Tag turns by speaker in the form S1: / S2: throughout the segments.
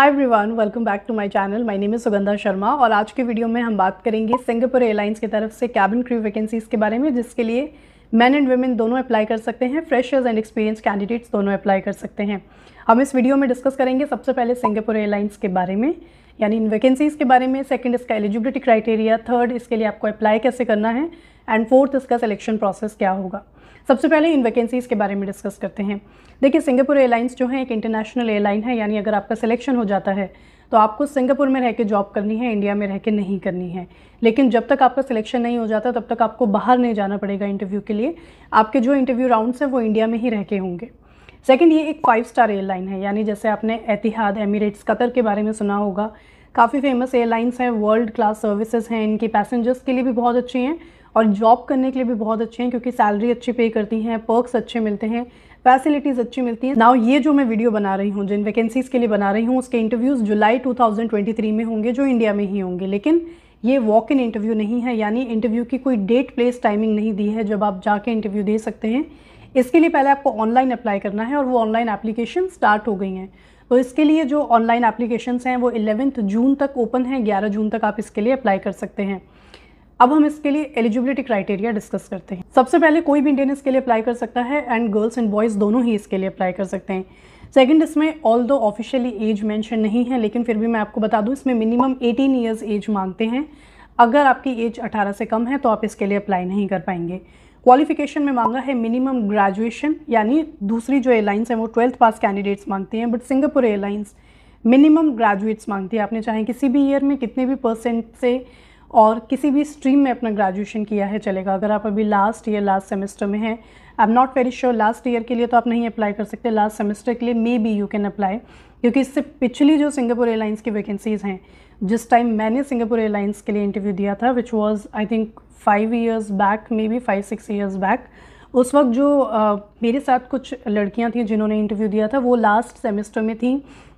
S1: every everyone welcome back to my channel my name is Sugandha Sharma और आज के video में हम बात करेंगे सिंगापुर एयरलाइंस की तरफ से कैबिन क्रू वैकेंसीज़ के बारे में जिसके लिए मैन एंड वेमेन दोनों अप्लाई कर सकते हैं फ्रेशर्स एंड एक्सपीरियंस कैंडिडेट्स दोनों अप्लाई कर सकते हैं हम इस वीडियो में डिस्कस करेंगे सबसे पहले सिंगापुर एयरलाइंस के बारे में यानी इन वैकेंसीज़ के बारे में सेकेंड इसका एलिजिबिलिटी क्राइटेरिया थर्ड इसके लिए आपको अप्लाई कैसे करना है एंड फोर्थ इसका सिलेक्शन प्रोसेस क्या होगा सबसे पहले इन वैकेंसीज़ के बारे में डिस्कस करते हैं देखिए सिंगापुर एयरलाइंस जो है एक इंटरनेशनल एयरलाइन है यानी अगर आपका सिलेक्शन हो जाता है तो आपको सिंगापुर में रह के जॉब करनी है इंडिया में रह के नहीं करनी है लेकिन जब तक आपका सिलेक्शन नहीं हो जाता तब तक आपको बाहर नहीं जाना पड़ेगा इंटरव्यू के लिए आपके जो इंटरव्यू राउंड्स हैं वो इंडिया में ही रह के होंगे सेकेंड ये एक फाइव स्टार एयरलाइन है यानी जैसे आपने एतिहाद एमिरेट्स कतर के बारे में सुना होगा काफ़ी फेमस एयरलाइंस हैं वर्ल्ड क्लास सर्विसेज हैं इनकी पैसेंजर्स के लिए भी बहुत अच्छी हैं और जॉब करने के लिए भी बहुत अच्छे हैं क्योंकि सैलरी अच्छी पे करती हैं पर्कस अच्छे मिलते हैं फैसिलिटीज़ अच्छी मिलती हैं नाउ ये जो मैं वीडियो बना रही हूँ जिन वैकेंसीज़ के लिए बना रही हूँ उसके इंटरव्यूज़ जुलाई 2023 में होंगे जो इंडिया में ही होंगे लेकिन ये वॉक इन इंटरव्यू नहीं है यानी इंटरव्यू की कोई डेट प्लेस टाइमिंग नहीं दी है जब आप जाके इंटरव्यू दे सकते हैं इसके लिए पहले आपको ऑनलाइन अप्लाई करना है और वो ऑनलाइन एप्लीकेशन स्टार्ट हो गई हैं तो इसके लिए जो ऑनलाइन एप्लीकेशन हैं वो इलेवेंथ जून तक ओपन है ग्यारह जून तक आप इसके लिए अप्लाई कर सकते हैं अब हम इसके लिए एलिजिबिलिटी क्राइटेरिया डिस्कस करते हैं सबसे पहले कोई भी इंडियन इसके लिए अप्लाई कर सकता है एंड गर्ल्स एंड बॉयज़ दोनों ही इसके लिए अप्लाई कर सकते हैं सेकंड इसमें ऑल दो ऑफिशियली एज मेंशन नहीं है लेकिन फिर भी मैं आपको बता दूं इसमें मिनिमम 18 इयर्स एज मांगते हैं अगर आपकी एज 18 से कम है तो आप इसके लिए अप्लाई नहीं कर पाएंगे क्वालिफिकेशन में मांगा है मिनिमम ग्रेजुएशन यानी दूसरी जो एयरलाइंस हैं वो ट्वेल्थ पास कैंडिडेट्स मांगती हैं but Singapore airlines minimum graduates मांगती है आपने चाहे किसी भी ईयर में कितने भी परसेंट से और किसी भी स्ट्रीम में अपना ग्रेजुएशन किया है चलेगा अगर आप अभी लास्ट ईयर लास्ट सेमेस्टर में हैं I am not very sure last year के लिए तो आप नहीं अप्लाई कर सकते लास्ट सेमेस्टर के लिए maybe you can apply क्योंकि इससे पिछली जो सिंगापुर एयरलाइंस की वैकेंसीज़ हैं जिस टाइम मैंने सिंगापुर एयरलाइंस के लिए इंटरव्यू दिया था which was I think five years back maybe five six years back उस वक्त जो आ, मेरे साथ कुछ लड़कियां थीं जिन्होंने इंटरव्यू दिया था वो लास्ट सेमेस्टर में थी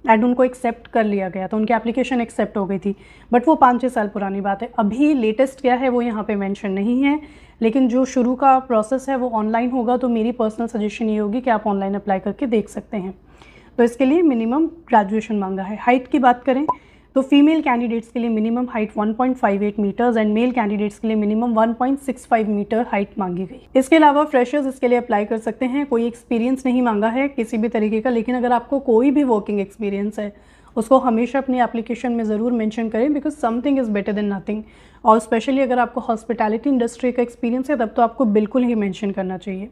S1: एंड उनको एक्सेप्ट कर लिया गया था उनकी एप्लीकेशन एक्सेप्ट हो गई थी बट वो पाँच छः साल पुरानी बात है अभी लेटेस्ट क्या है वो यहाँ पे मेंशन नहीं है लेकिन जो शुरू का प्रोसेस है वो ऑनलाइन होगा तो मेरी पर्सनल सजेशन ये होगी कि आप ऑनलाइन अप्लाई करके देख सकते हैं तो इसके लिए मिनिमम ग्रेजुएशन मांगा है हाइट की बात करें तो फीमेल कैंडिडेट्स के लिए minimum height 1.58 metres and male candidates के लिए मिनिमम 1.65 मीटर हाइट मांगी गई इसके अलावा फ्रेशर्स इसके लिए अप्लाई कर सकते हैं कोई एक्सपीरियंस नहीं मांगा है किसी भी तरीके का लेकिन अगर आपको कोई भी वर्किंग एक्सपीरियंस है उसको हमेशा अपनी एप्लीकेशन में ज़रूर मेंशन करें because something is better than nothing और स्पेशली अगर आपको हॉस्पिटैलिटी इंडस्ट्री का एक्सपीरियंस है तब तो आपको बिल्कुल ही मेंशन करना चाहिए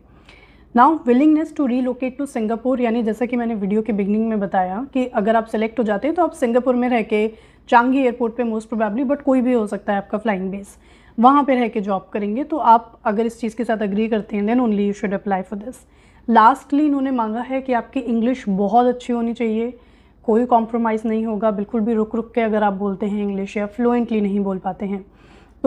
S1: now willingness to relocate to Singapore यानी जैसा कि मैंने वीडियो के बिगनिंग में बताया कि अगर आप सेलेक्ट हो जाते हैं तो आप सिंगापुर में रह के चांगी एयरपोर्ट पे मोस्ट प्रोबेबली बट कोई भी हो सकता है आपका फ्लाइंग बेस वहाँ पे रह के जॉब करेंगे तो आप अगर इस चीज़ के साथ अग्री करते हैं then only you should apply for this lastly इन्होंने मांगा है कि आपकी इंग्लिश बहुत अच्छी होनी चाहिए कोई कॉम्प्रोमाइज़ नहीं होगा बिल्कुल भी रुक रुक के अगर आप बोलते हैं इंग्लिश या फ्लुएंटली नहीं बोल पाते हैं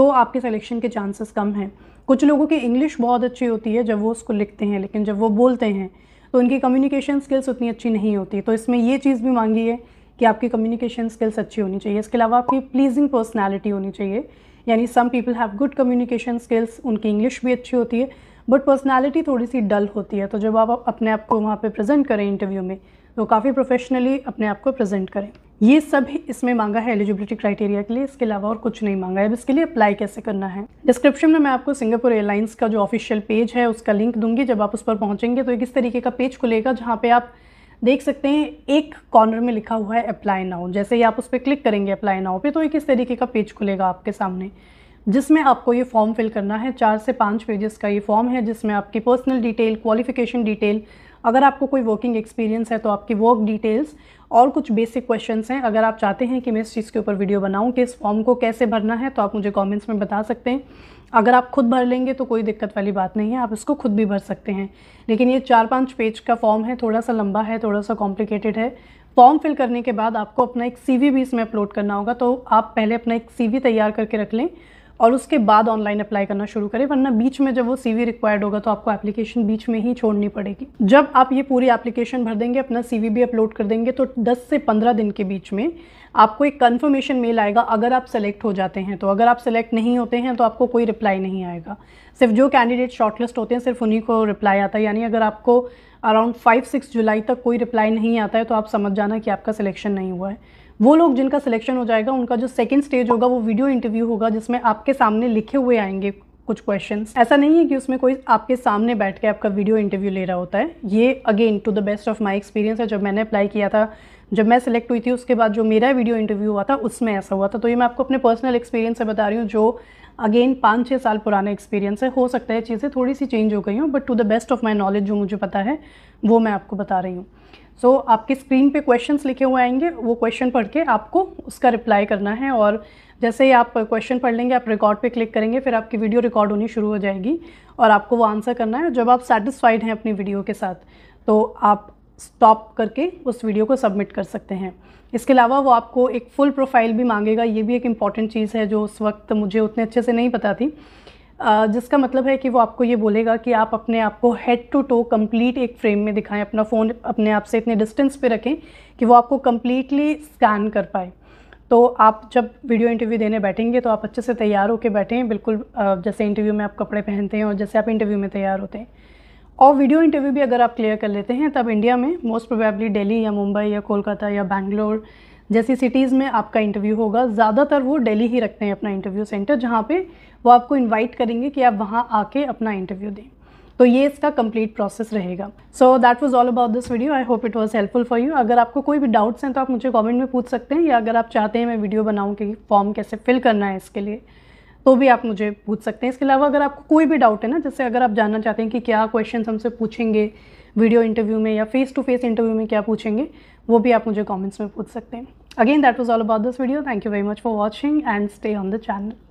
S1: तो आपके सिलेक्शन के चांसेस कम हैं कुछ लोगों की इंग्लिश बहुत अच्छी होती है जब वो उसको लिखते हैं लेकिन जब वो बोलते हैं तो उनकी कम्युनिकेशन स्किल्स उतनी अच्छी नहीं होती तो इसमें ये चीज़ भी मांगी है कि आपकी कम्युनिकेशन स्किल्स अच्छी होनी चाहिए इसके अलावा आपकी प्लीजिंग पर्सनैलिटी होनी चाहिए यानी some people have good communication skills उनकी इंग्लिश भी अच्छी होती है बट पर्सनैलिटी थोड़ी सी डल होती है तो जब आप अपने आप को वहाँ पर प्रेजेंट करें इंटरव्यू में तो काफ़ी प्रोफेशनली अपने आप को प्रेजेंट करें ये सब ही इसमें मांगा है एलिजिबिलिटी क्राइटेरिया के लिए इसके अलावा और कुछ नहीं मांगा है अब इसके लिए अप्लाई कैसे करना है डिस्क्रिप्शन में मैं आपको सिंगापुर एयरलाइंस का जो ऑफिशियल पेज है उसका लिंक दूंगी जब आप उस पर पहुंचेंगे तो एक इस तरीके का पेज खुलेगा जहाँ पर आप देख सकते हैं एक कॉर्नर में लिखा हुआ है अप्लाई नाउ जैसे ही आप उस पर क्लिक करेंगे अप्लाई नाउ पे तो एक इस तरीके का पेज खुलेगा आपके सामने जिसमें आपको ये फॉर्म फिल करना है चार से पाँच पेजेस का ये फॉर्म है जिसमें आपकी पर्सनल डिटेल क्वालिफिकेशन डिटेल अगर आपको कोई वर्किंग एक्सपीरियंस है तो आपकी वर्क डिटेल्स और कुछ बेसिक क्वेश्चंस हैं अगर आप चाहते हैं कि मैं इस चीज़ के ऊपर वीडियो बनाऊं कि इस फॉर्म को कैसे भरना है तो आप मुझे कमेंट्स में बता सकते हैं अगर आप खुद भर लेंगे तो कोई दिक्कत वाली बात नहीं है आप इसको खुद भी भर सकते हैं लेकिन ये चार पाँच पेज का फॉर्म है थोड़ा सा लंबा है थोड़ा सा कॉम्प्लिकेटेड है फॉर्म फिल करने के बाद आपको अपना एक सी भी इसमें अपलोड करना होगा तो आप पहले अपना एक सी तैयार करके रख लें और उसके बाद ऑनलाइन अप्लाई करना शुरू करें वरना बीच में जब वो सीवी रिक्वायर्ड होगा तो आपको एप्लीकेशन बीच में ही छोड़नी पड़ेगी जब आप ये पूरी एप्लीकेशन भर देंगे अपना सीवी भी अपलोड कर देंगे तो 10 से 15 दिन के बीच में आपको एक कन्फर्मेशन मेल आएगा अगर आप सेलेक्ट हो जाते हैं तो अगर आप सेलेक्ट नहीं होते हैं तो आपको कोई रिप्लाई नहीं आएगा सिर्फ जो कैंडिडेट शॉर्टलिस्ट होते हैं सिर्फ उन्हीं को रिप्लाई आता है यानी अगर आपको अराउंड फाइव सिक्स जुलाई तक कोई रिप्लाई नहीं आता है तो आप समझ जाना कि आपका सिलेक्शन नहीं हुआ है वो लोग जिनका सिलेक्शन हो जाएगा उनका जो सेकेंड स्टेज होगा वो वीडियो इंटरव्यू होगा जिसमें आपके सामने लिखे हुए आएंगे कुछ क्वेश्चन ऐसा नहीं है कि उसमें कोई आपके सामने बैठ के आपका वीडियो इंटरव्यू ले रहा होता है ये again to the best of my experience है जब मैंने अप्लाई किया था जब मैं सिलेक्ट हुई थी उसके बाद जो मेरा वीडियो इंटरव्यू हुआ था उसमें ऐसा हुआ था तो ये मैं आपको अपने पर्सनल एक्सपीरियंस से बता रही हूँ जो अगेन पाँच छः साल पुराना एक्सपीरियंस है हो सकता है चीज़ें थोड़ी सी चेंज हो गई हों but to the best of my knowledge जो मुझे पता है वो मैं आपको बता रही हूँ सो so, आपकी स्क्रीन पे क्वेश्चंस लिखे हुए आएंगे वो क्वेश्चन पढ़ के आपको उसका रिप्लाई करना है और जैसे ही आप क्वेश्चन पढ़ लेंगे आप रिकॉर्ड पे क्लिक करेंगे फिर आपकी वीडियो रिकॉर्ड होनी शुरू हो जाएगी और आपको वो आंसर करना है जब आप सेटिस्फाइड हैं अपनी वीडियो के साथ तो आप स्टॉप करके उस वीडियो को सबमिट कर सकते हैं इसके अलावा वो आपको एक फुल प्रोफाइल भी मांगेगा ये भी एक इम्पॉर्टेंट चीज़ है जो उस वक्त मुझे उतने अच्छे से नहीं पता थी जिसका मतलब है कि वो आपको ये बोलेगा कि आप अपने आप को हेड टू टो कंप्लीट एक फ्रेम में दिखाएं अपना फ़ोन अपने आप से इतने डिस्टेंस पे रखें कि वो आपको कम्प्लीटली स्कैन कर पाए तो आप जब वीडियो इंटरव्यू देने बैठेंगे तो आप अच्छे से तैयार होकर बैठें बिल्कुल जैसे इंटरव्यू में आप कपड़े पहनते हैं और जैसे आप इंटरव्यू में तैयार होते हैं और वीडियो इंटरव्यू भी अगर आप क्लियर कर लेते हैं तब इंडिया में मोस्ट प्रोबेबली दिल्ली या मुंबई या कोलकाता या बैंगलोर जैसी सिटीज़ में आपका इंटरव्यू होगा ज़्यादातर वो दिल्ली ही रखते हैं अपना इंटरव्यू सेंटर जहाँ पे वो आपको इनवाइट करेंगे कि आप वहाँ आके अपना इंटरव्यू दें तो ये इसका कंप्लीट प्रोसेस रहेगा so that was all about this video I hope it was helpful for you अगर आपको कोई भी डाउट्स हैं तो आप मुझे कॉमेंट में पूछ सकते हैं या अगर आप चाहते हैं मैं वीडियो बनाऊँ कि फॉर्म कैसे फिल करना है इसके लिए तो भी आप मुझे पूछ सकते हैं इसके अलावा अगर आपको कोई भी डाउट है ना जैसे अगर आप जानना चाहते हैं कि क्या क्वेश्चन हमसे पूछेंगे वीडियो इंटरव्यू में या फेस टू फेस इंटरव्यू में क्या पूछेंगे वो भी आप मुझे कॉमेंट्स में पूछ सकते हैं again that was all about this video thank you very much for watching and stay on the channel